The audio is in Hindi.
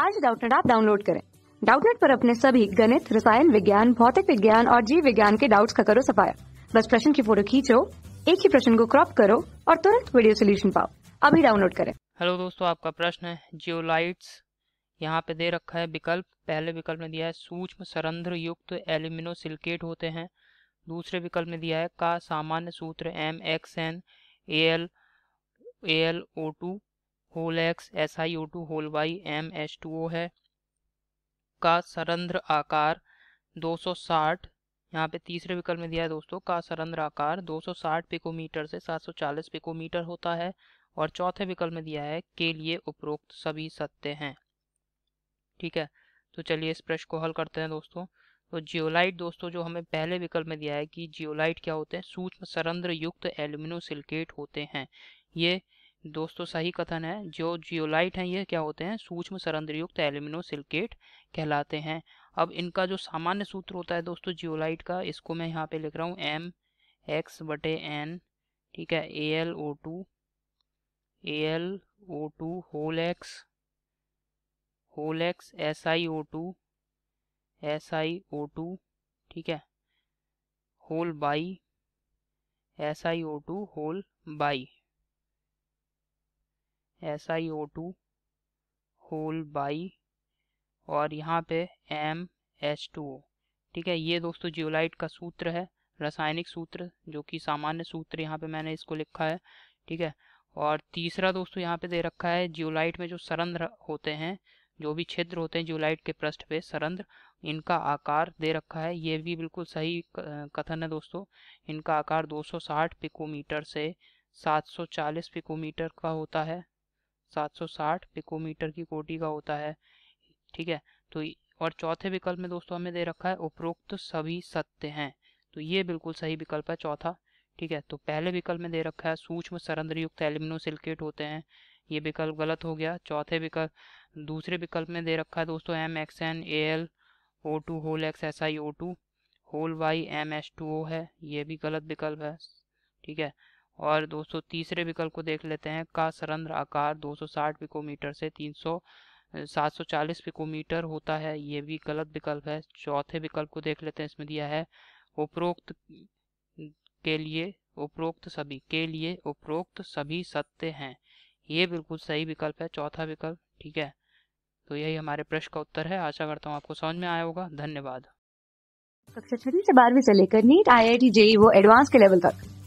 आज डाउटनेट आप डाउनलोड करें डाउटनेट पर अपने सभी गणित रसायन विज्ञान भौतिक विज्ञान और जीव विज्ञान के डाउट्स का करो सफाया बस प्रश्न की फोटो खींचो एक ही प्रश्न को क्रॉप करो और तुरंत वीडियो सोल्यूशन पाओ अभी डाउनलोड करें हेलो दोस्तों आपका प्रश्न है जियोलाइट्स यहाँ पे दे रखा है विकल्प पहले विकल्प में दिया है सूक्ष्म सरंध्र युक्त एल्यूमिनो सिल्केट होते हैं दूसरे विकल्प में दिया है का सामान्य सूत्र M X N A L A L O two whole X S I O two whole Y M H two O है का सरंध्र आकार 260 यहाँ पे तीसरे विकल्प में दिया है दोस्तों का सरंध्र आकार 260 पिकोमीटर से 740 पिकोमीटर होता है और चौथे विकल्प में दिया है के लिए उपरोक्त सभी सत्य हैं ठीक है तो चलिए इस प्रश्न को हल करते हैं दोस्तों तो जियोलाइट दोस्तों जो हमें पहले विकल्प में दिया है कि जियोलाइट क्या होते हैं सूक्ष्म सरंध्र युक्त एल्यूमिनो सिलिकेट होते हैं ये दोस्तों सही कथन है जो जियोलाइट हैं ये क्या होते हैं सूक्ष्म सरंद्रयुक्त एल्यूमिनो सिल्केट कहलाते हैं अब इनका जो सामान्य सूत्र होता है दोस्तों जियोलाइट का इसको मैं यहाँ पे लिख रहा हूँ एम एक्स बटे एन ठीक है A L O two A L O two whole X whole X S I O two S I O two ठीक है whole by S I O two whole by S I O two whole by और यहाँ पे एम एच टू ओ ठीक है ये दोस्तों जियोलाइट का सूत्र है रासायनिक सूत्र जो कि सामान्य सूत्र यहाँ पे मैंने इसको लिखा है ठीक है और तीसरा दोस्तों यहाँ पे दे रखा है जियोलाइट में जो सरंध्र होते हैं जो भी छिद्र होते हैं जियोलाइट के पृष्ठ पे सरंध्र इनका आकार दे रखा है ये भी बिल्कुल सही कथन है दोस्तों इनका आकार 260 पिकोमीटर से 740 पिकोमीटर का होता है 760 पिकोमीटर की कोटि का होता है ठीक है तो और चौथे विकल्प में दोस्तों हमें दे रखा है उपरोक्त सभी सत्य हैं तो ये बिल्कुल सही विकल्प है चौथा ठीक है तो पहले विकल्प में दे रखा है सूक्ष्म सरंद्र युक्त एल्यूमिनो सिल्केट होते हैं ये विकल्प गलत हो गया चौथे विकल्प दूसरे विकल्प में दे रखा है दोस्तों M X N A L O two whole X S I O two whole Y M S two O है ये भी गलत विकल्प है ठीक है और दोस्तों तीसरे विकल्प को देख लेते हैं का सरंध्र आकार 260 पिकोमीटर से 300 740 पिकोमीटर होता है ये भी गलत विकल्प है चौथे विकल्प को देख लेते हैं इसमें दिया है उपरोक्त के लिए उपरोक्त सभी के लिए उपरोक्त सभी सत्य हैं ये बिल्कुल सही विकल्प है चौथा विकल्प ठीक है तो यही हमारे प्रश्न का उत्तर है आशा करता हूँ आपको समझ में आया होगा धन्यवाद कक्षा छठी से बारहवीं से लेकर NEET I I T JEE वो एडवांस के लेवल तक